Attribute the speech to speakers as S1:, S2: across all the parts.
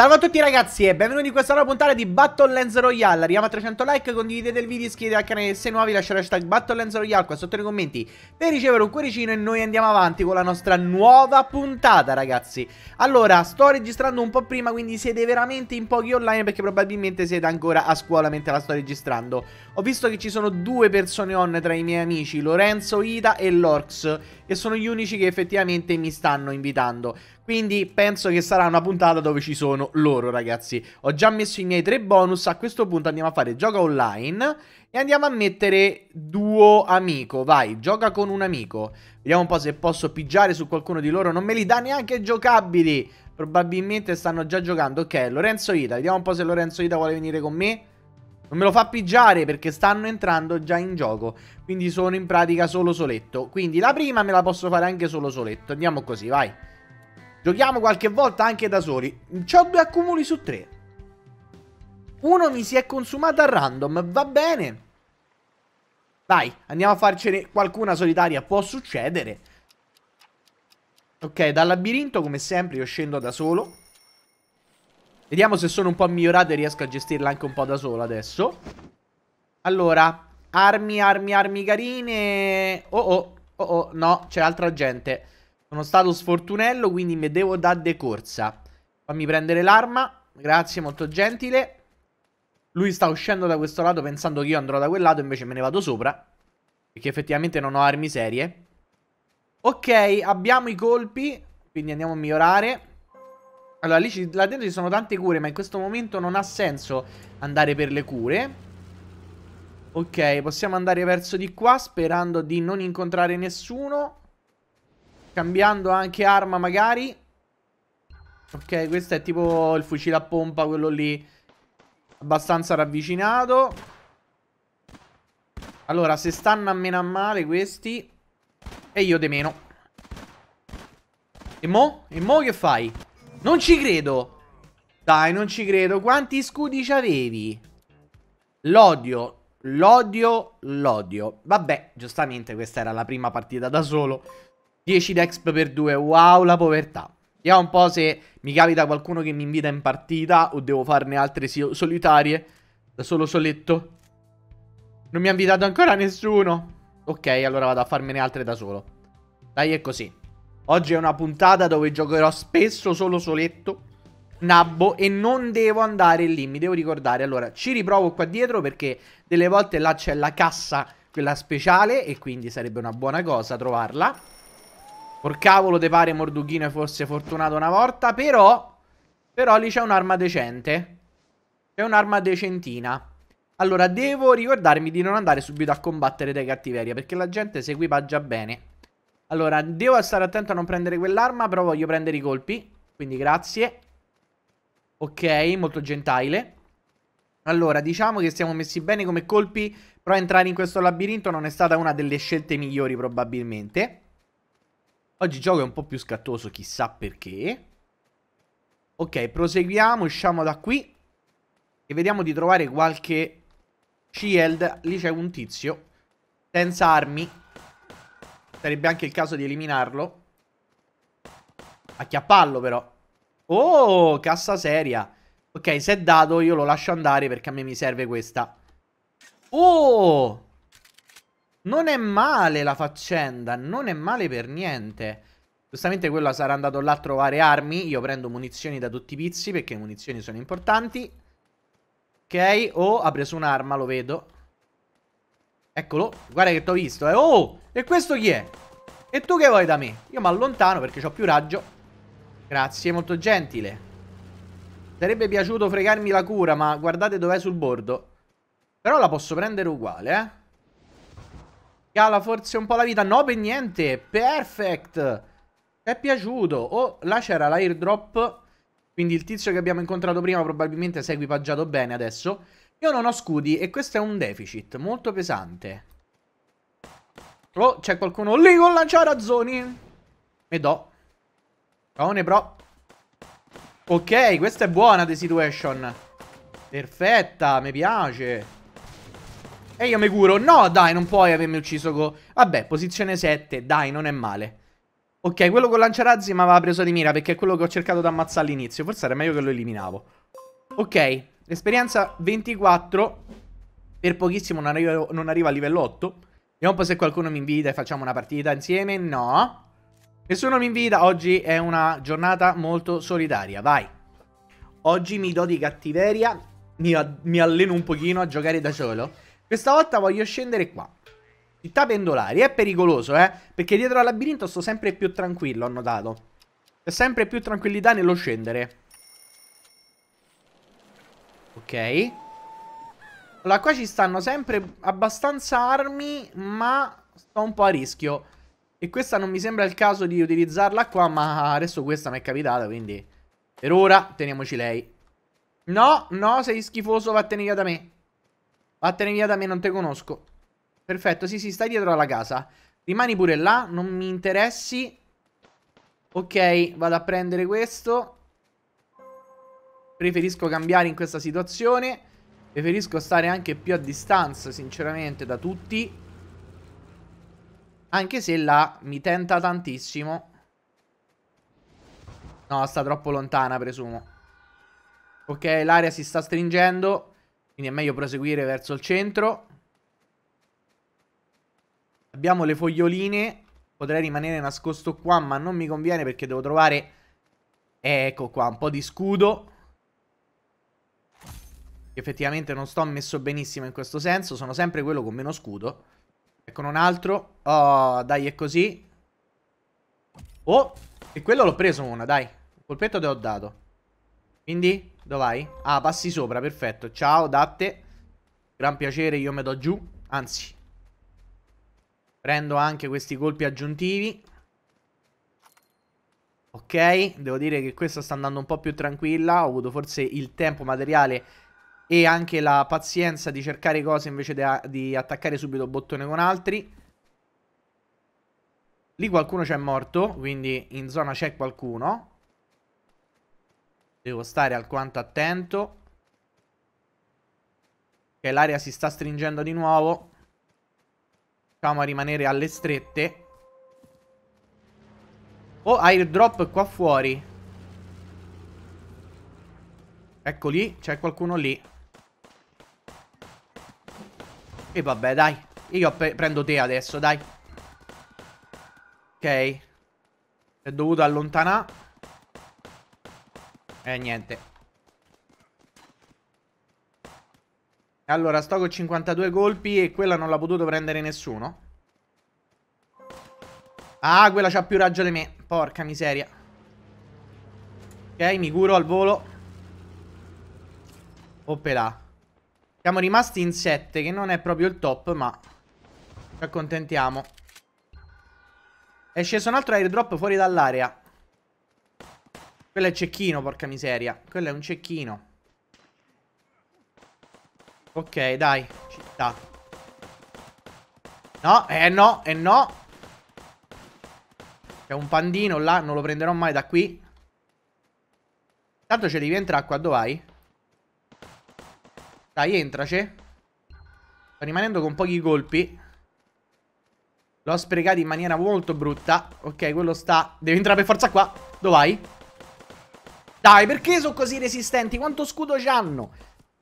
S1: Salve a tutti ragazzi e benvenuti in questa nuova puntata di Battlelands Royale Arriviamo a 300 like, condividete il video, iscrivetevi al canale se nuovi Lasciate hashtag Battlelands Royale qua sotto nei commenti Per ricevere un cuoricino e noi andiamo avanti con la nostra nuova puntata ragazzi Allora, sto registrando un po' prima quindi siete veramente in pochi online Perché probabilmente siete ancora a scuola mentre la sto registrando Ho visto che ci sono due persone on tra i miei amici Lorenzo, Ida e Lorx Che sono gli unici che effettivamente mi stanno invitando quindi penso che sarà una puntata dove ci sono loro, ragazzi. Ho già messo i miei tre bonus. A questo punto andiamo a fare gioca online. E andiamo a mettere duo amico. Vai, gioca con un amico. Vediamo un po' se posso pigiare su qualcuno di loro. Non me li dà neanche giocabili. Probabilmente stanno già giocando. Ok, Lorenzo Ida. Vediamo un po' se Lorenzo Ida vuole venire con me. Non me lo fa pigiare perché stanno entrando già in gioco. Quindi sono in pratica solo soletto. Quindi la prima me la posso fare anche solo soletto. Andiamo così, vai. Giochiamo qualche volta anche da soli. Ho due accumuli su tre. Uno mi si è consumato a random, va bene. Dai, andiamo a farcene qualcuna solitaria, può succedere. Ok, dal labirinto come sempre io scendo da solo. Vediamo se sono un po' migliorato e riesco a gestirla anche un po' da solo adesso. Allora, armi, armi, armi carine. Oh oh, oh oh, no, c'è altra gente. Sono stato sfortunello, quindi mi devo dare decorsa. Fammi prendere l'arma. Grazie, molto gentile. Lui sta uscendo da questo lato pensando che io andrò da quel lato, invece me ne vado sopra. Perché effettivamente non ho armi serie. Ok, abbiamo i colpi, quindi andiamo a migliorare. Allora, lì, ci, là dentro ci sono tante cure, ma in questo momento non ha senso andare per le cure. Ok, possiamo andare verso di qua sperando di non incontrare nessuno. Cambiando anche arma magari Ok questo è tipo il fucile a pompa Quello lì Abbastanza ravvicinato Allora se stanno a meno a male questi E io de meno E mo? E mo che fai? Non ci credo Dai non ci credo Quanti scudi avevi? L'odio L'odio, l'odio. Vabbè, giustamente questa era la prima partita da solo. 10 Dexp per 2, wow la povertà. Vediamo un po' se mi capita qualcuno che mi invita in partita o devo farne altre solitarie. Da solo soletto. Non mi ha invitato ancora nessuno. Ok, allora vado a farmene altre da solo. Dai, è così. Oggi è una puntata dove giocherò spesso solo soletto. Nabbo e non devo andare lì, mi devo ricordare. Allora, ci riprovo qua dietro perché delle volte là c'è la cassa, quella speciale, e quindi sarebbe una buona cosa trovarla. Porcavolo te pare Mordughino fosse fortunato una volta, però... Però lì c'è un'arma decente. C'è un'arma decentina. Allora, devo ricordarmi di non andare subito a combattere dai cattiveria, perché la gente si equipaggia bene. Allora, devo stare attento a non prendere quell'arma, però voglio prendere i colpi. Quindi grazie. Ok, molto gentile. Allora, diciamo che siamo messi bene come colpi, però entrare in questo labirinto non è stata una delle scelte migliori probabilmente. Oggi il gioco è un po' più scattoso, chissà perché. Ok, proseguiamo, usciamo da qui. E vediamo di trovare qualche shield. Lì c'è un tizio. Senza armi. Sarebbe anche il caso di eliminarlo. Acchiapparlo però. Oh, cassa seria. Ok, se è dato io lo lascio andare perché a me mi serve questa. Oh! Non è male la faccenda, non è male per niente. Giustamente quello sarà andato là a trovare armi. Io prendo munizioni da tutti i pizzi perché le munizioni sono importanti. Ok, oh, ha preso un'arma, lo vedo. Eccolo, guarda che t'ho visto, eh. Oh, e questo chi è? E tu che vuoi da me? Io mi allontano perché ho più raggio. Grazie, molto gentile. Sarebbe piaciuto fregarmi la cura, ma guardate dov'è sul bordo. Però la posso prendere uguale, eh. Cala forse un po' la vita. No, per niente. Perfect. Ti è piaciuto. Oh, là c'era l'airdrop. Quindi il tizio che abbiamo incontrato prima probabilmente si è equipaggiato bene adesso. Io non ho scudi e questo è un deficit molto pesante. Oh, c'è qualcuno lì con lanciarazzoni. E do. Caone, pro. Ok, questa è buona the situation. Perfetta, mi piace. E io mi curo. No, dai, non puoi avermi ucciso con... Vabbè, posizione 7. Dai, non è male. Ok, quello con lanciarazzi mi aveva preso di mira perché è quello che ho cercato di ammazzare all'inizio. Forse era meglio che lo eliminavo. Ok, esperienza 24. Per pochissimo non arrivo, non arrivo a livello 8. Vediamo un po' se qualcuno mi invita e facciamo una partita insieme. No. Nessuno mi invita. Oggi è una giornata molto solitaria. Vai. Oggi mi do di cattiveria. mi, mi alleno un pochino a giocare da solo. Questa volta voglio scendere qua. Città pendolari, è pericoloso, eh? Perché dietro al labirinto sto sempre più tranquillo, ho notato. C'è sempre più tranquillità nello scendere. Ok. Allora, qua ci stanno sempre abbastanza armi, ma sto un po' a rischio. E questa non mi sembra il caso di utilizzarla qua, ma adesso questa mi è capitata, quindi... Per ora, teniamoci lei. No, no, sei schifoso, vattene via da me. Vattene via da me, non te conosco. Perfetto, sì, sì, stai dietro alla casa. Rimani pure là, non mi interessi. Ok, vado a prendere questo. Preferisco cambiare in questa situazione. Preferisco stare anche più a distanza, sinceramente, da tutti. Anche se là mi tenta tantissimo. No, sta troppo lontana, presumo. Ok, l'area si sta stringendo. Quindi è meglio proseguire verso il centro. Abbiamo le foglioline. Potrei rimanere nascosto qua, ma non mi conviene perché devo trovare... Ecco qua, un po' di scudo. effettivamente non sto messo benissimo in questo senso. Sono sempre quello con meno scudo. Eccone un altro. Oh, dai, è così. Oh, e quello l'ho preso una, dai. Un colpetto te l'ho dato. Quindi... Dove vai? Ah, passi sopra, perfetto. Ciao, datte. Gran piacere, io me do giù. Anzi, prendo anche questi colpi aggiuntivi. Ok, devo dire che questa sta andando un po' più tranquilla. Ho avuto forse il tempo materiale e anche la pazienza di cercare cose invece di attaccare subito bottone con altri. Lì qualcuno c'è morto, quindi in zona c'è qualcuno. Devo stare alquanto attento. Che l'aria si sta stringendo di nuovo. Facciamo a rimanere alle strette. Oh, airdrop qua fuori. Ecco lì, c'è qualcuno lì. E vabbè, dai. Io prendo te adesso, dai. Ok. Si È dovuto allontanare. Eh, niente. Allora, sto con 52 colpi e quella non l'ha potuto prendere nessuno. Ah, quella c'ha più raggio di me. Porca miseria. Ok, mi curo al volo. Oppela. Siamo rimasti in 7, che non è proprio il top, ma... Ci accontentiamo. È sceso un altro airdrop fuori dall'area. Quello è cecchino, porca miseria. Quello è un cecchino. Ok, dai. Città. No, eh no, eh no. C'è un pandino là, non lo prenderò mai da qui. Intanto ce devi entrare qua, dove vai? Dai, entrace. Sto rimanendo con pochi colpi. L'ho sprecato in maniera molto brutta. Ok, quello sta... Devi entrare per forza qua. Dove vai? Dai, perché sono così resistenti? Quanto scudo ci hanno?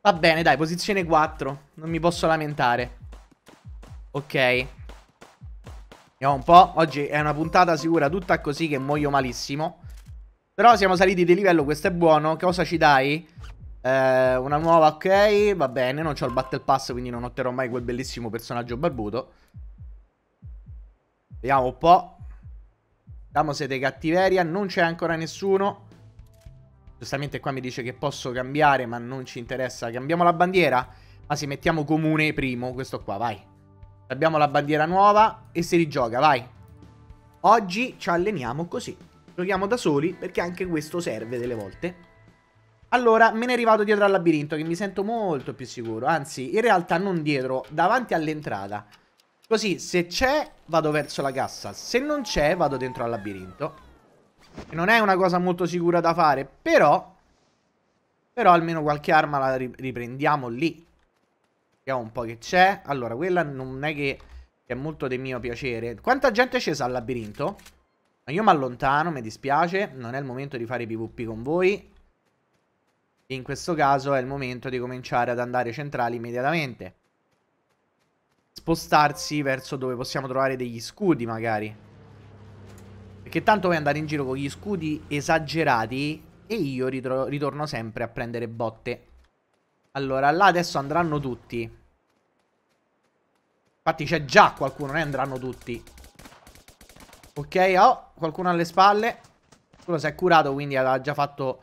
S1: Va bene, dai, posizione 4. Non mi posso lamentare. Ok. Andiamo un po'. Oggi è una puntata sicura tutta così che muoio malissimo. Però siamo saliti di livello, questo è buono. Cosa ci dai? Eh, una nuova, ok. Va bene, non ho il battle pass, quindi non otterrò mai quel bellissimo personaggio barbuto. Vediamo un po'. Vediamo se dei cattiveria. Non c'è ancora nessuno. Giustamente qua mi dice che posso cambiare, ma non ci interessa. Cambiamo la bandiera? Ah sì, mettiamo comune primo, questo qua, vai. Abbiamo la bandiera nuova e si rigioca, vai. Oggi ci alleniamo così. Giochiamo da soli perché anche questo serve delle volte. Allora, me ne è arrivato dietro al labirinto che mi sento molto più sicuro. Anzi, in realtà non dietro, davanti all'entrata. Così, se c'è, vado verso la cassa. Se non c'è, vado dentro al labirinto. Non è una cosa molto sicura da fare, però... Però almeno qualche arma la riprendiamo lì. Vediamo un po' che c'è. Allora, quella non è che è molto del mio piacere. Quanta gente è scesa al labirinto? Ma io mi allontano, mi dispiace. Non è il momento di fare i PvP con voi. In questo caso è il momento di cominciare ad andare centrali immediatamente. Spostarsi verso dove possiamo trovare degli scudi, magari. Perché tanto vuoi andare in giro con gli scudi esagerati e io ritorno sempre a prendere botte. Allora, là adesso andranno tutti. Infatti c'è già qualcuno, ne andranno tutti. Ok, oh, qualcuno alle spalle. Quello si è curato, quindi aveva già fatto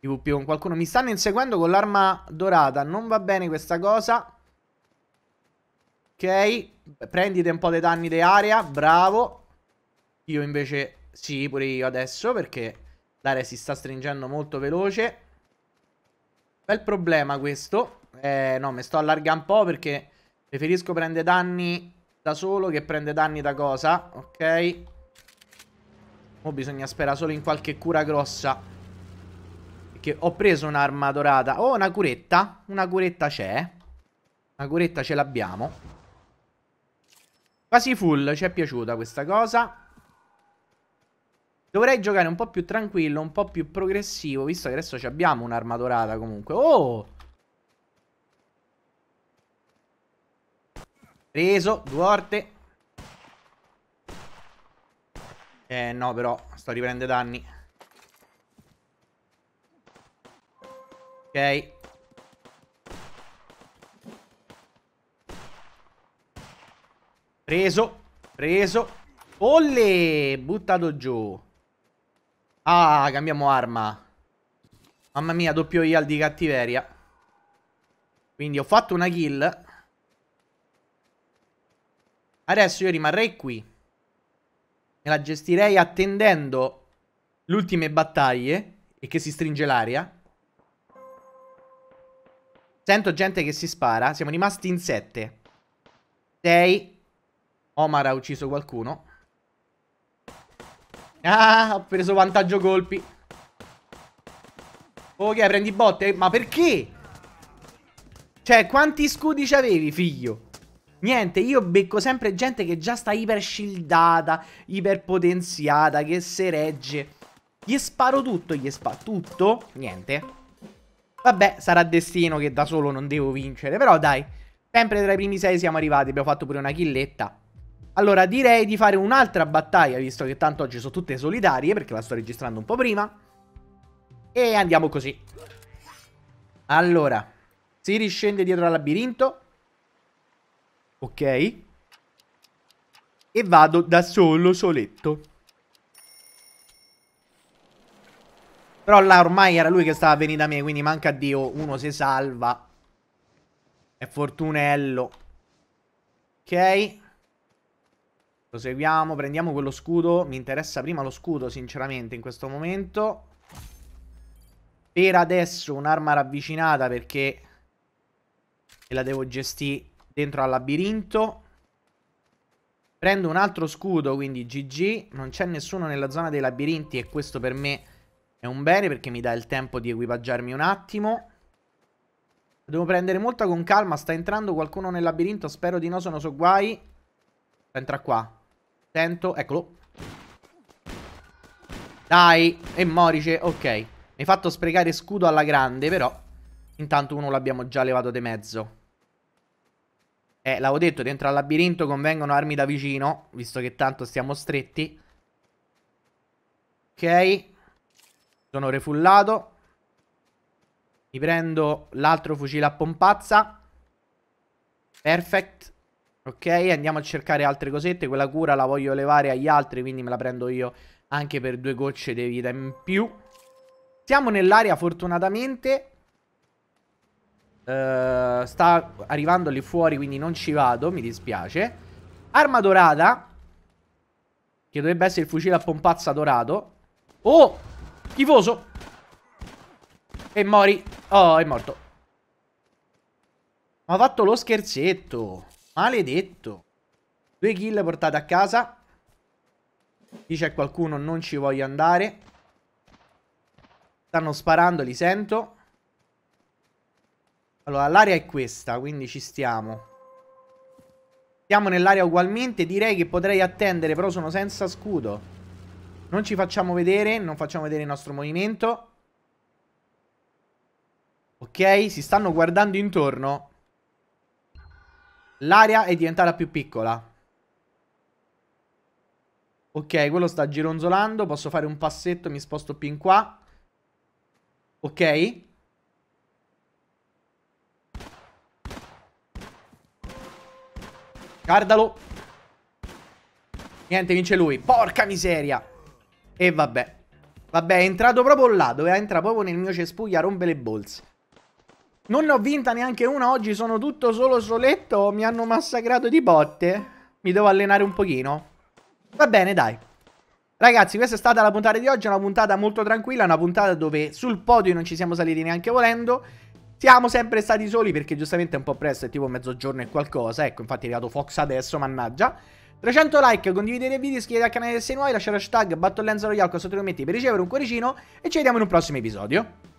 S1: i WP con qualcuno. Mi stanno inseguendo con l'arma dorata. Non va bene questa cosa. Ok, prendite un po' dei danni di area, bravo. Io invece sì, pure io adesso perché l'area si sta stringendo molto veloce. Bel problema questo. Eh, no, mi sto allargando un po' perché preferisco prendere danni da solo che prendere danni da cosa. Ok. Mo bisogna sperare solo in qualche cura grossa. Perché ho preso un'arma dorata. Oh, una curetta. Una curetta c'è. Una curetta ce l'abbiamo. Quasi full, ci è piaciuta questa cosa. Dovrei giocare un po' più tranquillo, un po' più progressivo, visto che adesso abbiamo un'arma dorata comunque. Oh! Preso, due orte. Eh no però, sto riprendendo danni. Ok. Preso, preso. Olle, buttato giù. Ah, cambiamo arma. Mamma mia, doppio heal di cattiveria. Quindi ho fatto una kill. Adesso io rimarrei qui. Me la gestirei attendendo le ultime battaglie e che si stringe l'aria. Sento gente che si spara. Siamo rimasti in sette. Sei. Omar ha ucciso qualcuno. Ah, ho preso vantaggio colpi. Ok, prendi botte. Ma perché? Cioè, quanti scudi avevi, figlio? Niente, io becco sempre gente che già sta iper shieldata, iper potenziata, che se regge. Gli sparo tutto, gli sparo tutto. Niente. Vabbè, sarà destino che da solo non devo vincere, però dai. Sempre tra i primi sei siamo arrivati, abbiamo fatto pure una killetta. Allora, direi di fare un'altra battaglia, visto che tanto oggi sono tutte solitarie, perché la sto registrando un po' prima. E andiamo così. Allora, si riscende dietro al labirinto. Ok. E vado da solo soletto. Però là ormai era lui che stava venendo a me, quindi manca a Dio, uno si salva. È fortunello. Ok. Proseguiamo, prendiamo quello scudo. Mi interessa prima lo scudo, sinceramente, in questo momento. Per adesso un'arma ravvicinata perché la devo gestire dentro al labirinto. Prendo un altro scudo, quindi GG. Non c'è nessuno nella zona dei labirinti e questo per me è un bene perché mi dà il tempo di equipaggiarmi un attimo. Devo prendere molta con calma, sta entrando qualcuno nel labirinto, spero di no, sono so guai. Entra qua. Attento, eccolo. Dai, e morice, ok. Mi hai fatto sprecare scudo alla grande, però... Intanto uno l'abbiamo già levato di mezzo. Eh, l'avevo detto, dentro al labirinto convengono armi da vicino, visto che tanto stiamo stretti. Ok. Sono refullato. Mi prendo l'altro fucile a pompazza. Perfect. Ok, andiamo a cercare altre cosette. Quella cura la voglio levare agli altri, quindi me la prendo io anche per due gocce di vita in più. Siamo nell'area fortunatamente. Uh, sta arrivando lì fuori, quindi non ci vado, mi dispiace. Arma dorata. Che dovrebbe essere il fucile a pompazza dorato. Oh, schifoso. E mori. Oh, è morto. Ma ha fatto lo scherzetto. Maledetto. Due kill portate a casa. Qui c'è qualcuno, non ci voglio andare. Stanno sparando, li sento. Allora, l'area è questa, quindi ci stiamo. Siamo nell'area ugualmente. Direi che potrei attendere, però sono senza scudo. Non ci facciamo vedere, non facciamo vedere il nostro movimento. Ok, si stanno guardando intorno. L'area è diventata più piccola. Ok, quello sta gironzolando. Posso fare un passetto, mi sposto più in qua. Ok. Guardalo. Niente, vince lui. Porca miseria. E vabbè. Vabbè, è entrato proprio là, doveva entrare proprio nel mio cespuglio a rompe le bolse. Non ne ho vinta neanche una oggi, sono tutto solo soletto, mi hanno massacrato di botte. Mi devo allenare un pochino. Va bene, dai. Ragazzi, questa è stata la puntata di oggi, una puntata molto tranquilla, una puntata dove sul podio non ci siamo saliti neanche volendo. Siamo sempre stati soli perché giustamente è un po' presto, è tipo mezzogiorno e qualcosa. Ecco, infatti è arrivato Fox adesso, mannaggia. 300 like, condividete i video, iscrivetevi al canale se sei nuovi, lasciate hashtag BattleLens qua sotto i commenti per ricevere un cuoricino e ci vediamo in un prossimo episodio.